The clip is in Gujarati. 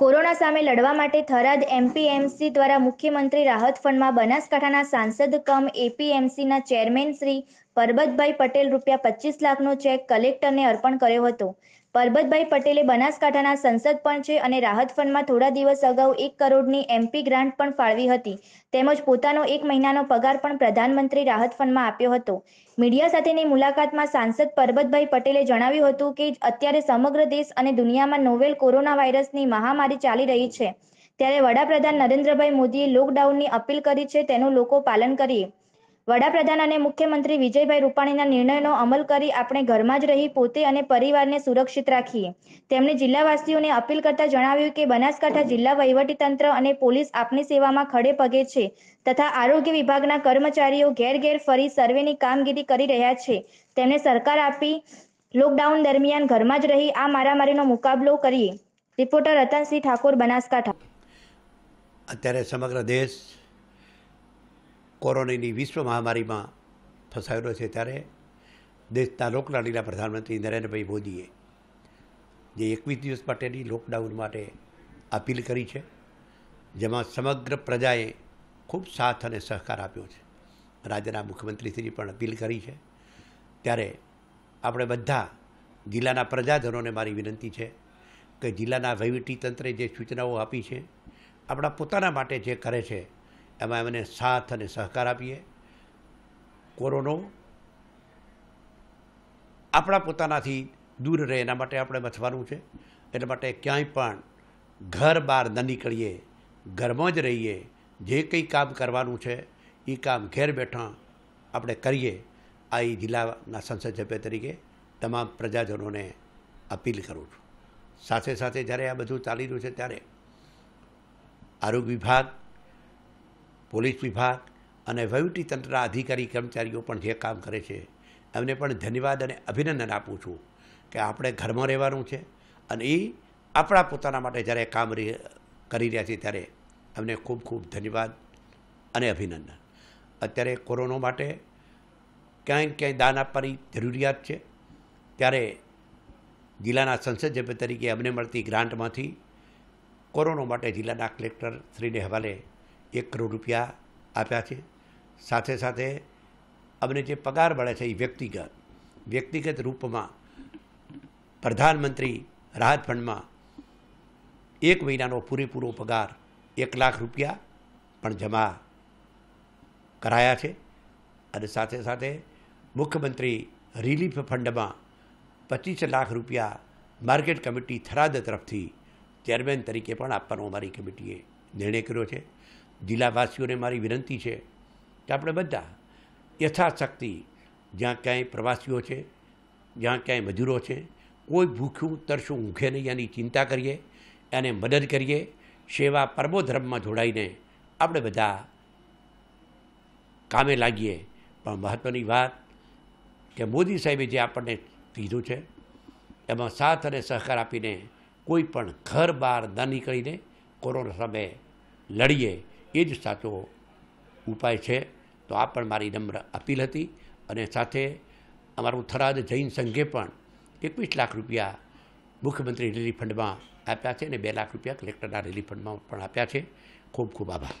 કોરોના સામે લડવા માટે થરાદ એમપીએમસી દ્વારા મુખ્યમંત્રી રાહત ફંડમાં બનાસકાંઠાના સાંસદ કમ એપીએમસીના ચેરમેન શ્રી પરબતભાઈ પટેલ રૂપિયા પચીસ લાખનો ચેક કલેક્ટરને અર્પણ કર્યો હતો પરબતભાઈ પટેલે બનાસકાંઠાના સંસદ પણ છે અને રાહત ફંડમાં થોડા દિવસ અગાઉ એક કરોડની એમપી ગ્રાન્ટ પણ ફાળવી હતી તેમજ પોતાનો એક મહિનાનો પગાર પણ પ્રધાનમંત્રી રાહત ફંડમાં આપ્યો હતો મીડિયા સાથેની મુલાકાતમાં સાંસદ પરબતભાઈ પટેલે જણાવ્યું હતું કે અત્યારે સમગ્ર દેશ અને દુનિયામાં નોવેલ કોરોના વાયરસની મહામારી ચાલી રહી છે ત્યારે વડાપ્રધાન નરેન્દ્રભાઈ મોદીએ લોકડાઉનની અપીલ કરી છે તેનું લોકો પાલન કરીએ વડાપ્રધાન અને મુખ્યમંત્રી વિજયભાઈ રૂપાણીના નિર્ણયનો અમલ કરી આપણે ઘરમાં જ રહી પોતે અને પરિવારને સુરક્ષિત રાખીએ તેમણે જિલ્લાવાસીઓને અપીલ કરતા જણાવ્યું કે બનાસકાંઠા જિલ્લા વહીવટીતંત્ર અને પોલીસ આપની સેવામાં ખડે પગે છે તથા આરોગ્ય વિભાગના કર્મચારીઓ ઘેર ઘેર ફરી સર્વેની કામગીરી કરી રહ્યા છે તેમણે સરકાર આપી લોકડાઉન દરમિયાન ઘરમાં જ રહી આ મારામારીનો મુકાબલો કરીએ રિપોર્ટર રતનસિંહ ઠાકોર બનાસકાંઠા અત્યારે સમગ્ર દેશ કોરોનાની વિશ્વ મહામારીમાં ફસાયેલો છે ત્યારે દેશના લોકલાડીલા પ્રધાનમંત્રી નરેન્દ્રભાઈ મોદીએ જે એકવીસ દિવસ માટેની લોકડાઉન માટે અપીલ કરી છે જેમાં સમગ્ર પ્રજાએ ખૂબ સાથ અને સહકાર આપ્યો છે રાજ્યના મુખ્યમંત્રીશ્રી પણ અપીલ કરી છે ત્યારે આપણે બધા જિલ્લાના પ્રજાજનોને મારી વિનંતી છે કે જિલ્લાના વહીવટીતંત્રે જે સૂચનાઓ આપી છે આપણા પોતાના માટે જે કરે છે એમાં એમને સાથ અને સહકાર આપીએ કોરોનો આપણા પોતાનાથી દૂર રહે એના માટે આપણે બચવાનું છે એટલા માટે ક્યાંય પણ ઘર બહાર ન નીકળીએ ઘરમાં જ રહીએ જે કંઈ કામ કરવાનું છે એ કામ ઘેર બેઠા આપણે કરીએ આ એ જિલ્લાના સંસદ સભ્ય તરીકે તમામ પ્રજાજનોને અપીલ કરું છું સાથે સાથે જ્યારે આ બધું ચાલી રહ્યું છે ત્યારે આરોગ્ય વિભાગ પોલીસ વિભાગ અને વહીવટીતંત્રના અધિકારી કર્મચારીઓ પણ જે કામ કરે છે એમને પણ ધન્યવાદ અને અભિનંદન આપું છું કે આપણે ઘરમાં રહેવાનું છે અને એ આપણા પોતાના માટે જ્યારે કામ કરી રહ્યા છીએ ત્યારે એમને ખૂબ ખૂબ ધન્યવાદ અને અભિનંદન અત્યારે કોરોનો માટે ક્યાંય ક્યાંય દાન આપવાની જરૂરિયાત છે ત્યારે જિલ્લાના સંસદ સભ્ય તરીકે અમને મળતી ગ્રાન્ટમાંથી કોરોના માટે જિલ્લાના કલેક્ટર શ્રીને હવાલે એક કરોડ રૂપિયા આપ્યા છે સાથે સાથે અમને જે પગાર મળે છે એ વ્યક્તિગત વ્યક્તિગત રૂપમાં પ્રધાનમંત્રી રાહત ફંડમાં એક મહિનાનો પૂરેપૂરો પગાર એક લાખ રૂપિયા પણ જમા કરાયા છે અને સાથે સાથે મુખ્યમંત્રી રિલીફ ફંડમાં પચીસ લાખ રૂપિયા માર્કેટ કમિટી થરાદ તરફથી ચેરમેન તરીકે પણ આપવાનો અમારી કમિટીએ નિર્ણય કર્યો છે જિલ્લાવાસીઓને મારી વિનંતી છે કે આપણે બધા યથાશક્તિ જ્યાં ક્યાંય પ્રવાસીઓ છે જ્યાં ક્યાંય મજૂરો છે કોઈ ભૂખ્યું તરશું ઊંઘે નહીં એની ચિંતા કરીએ એને મદદ કરીએ સેવા પરમો ધર્મમાં જોડાઈને આપણે બધા કામે લાગીએ પણ મહત્ત્વની વાત કે મોદી સાહેબે જે આપણને કીધું છે એમાં સાથ અને સહકાર આપીને કોઈ પણ ઘર બહાર ન નીકળીને કોરોના સામે લડીએ એ જ સાચો ઉપાય છે તો આ પણ મારી નમ્ર અપીલ હતી અને સાથે અમારું થરાદ જૈન સંઘે પણ એકવીસ લાખ રૂપિયા મુખ્યમંત્રી રિલીફ ફંડમાં આપ્યા છે અને બે લાખ રૂપિયા કલેક્ટરના રિલીફ ફંડમાં પણ આપ્યા છે ખૂબ ખૂબ આભાર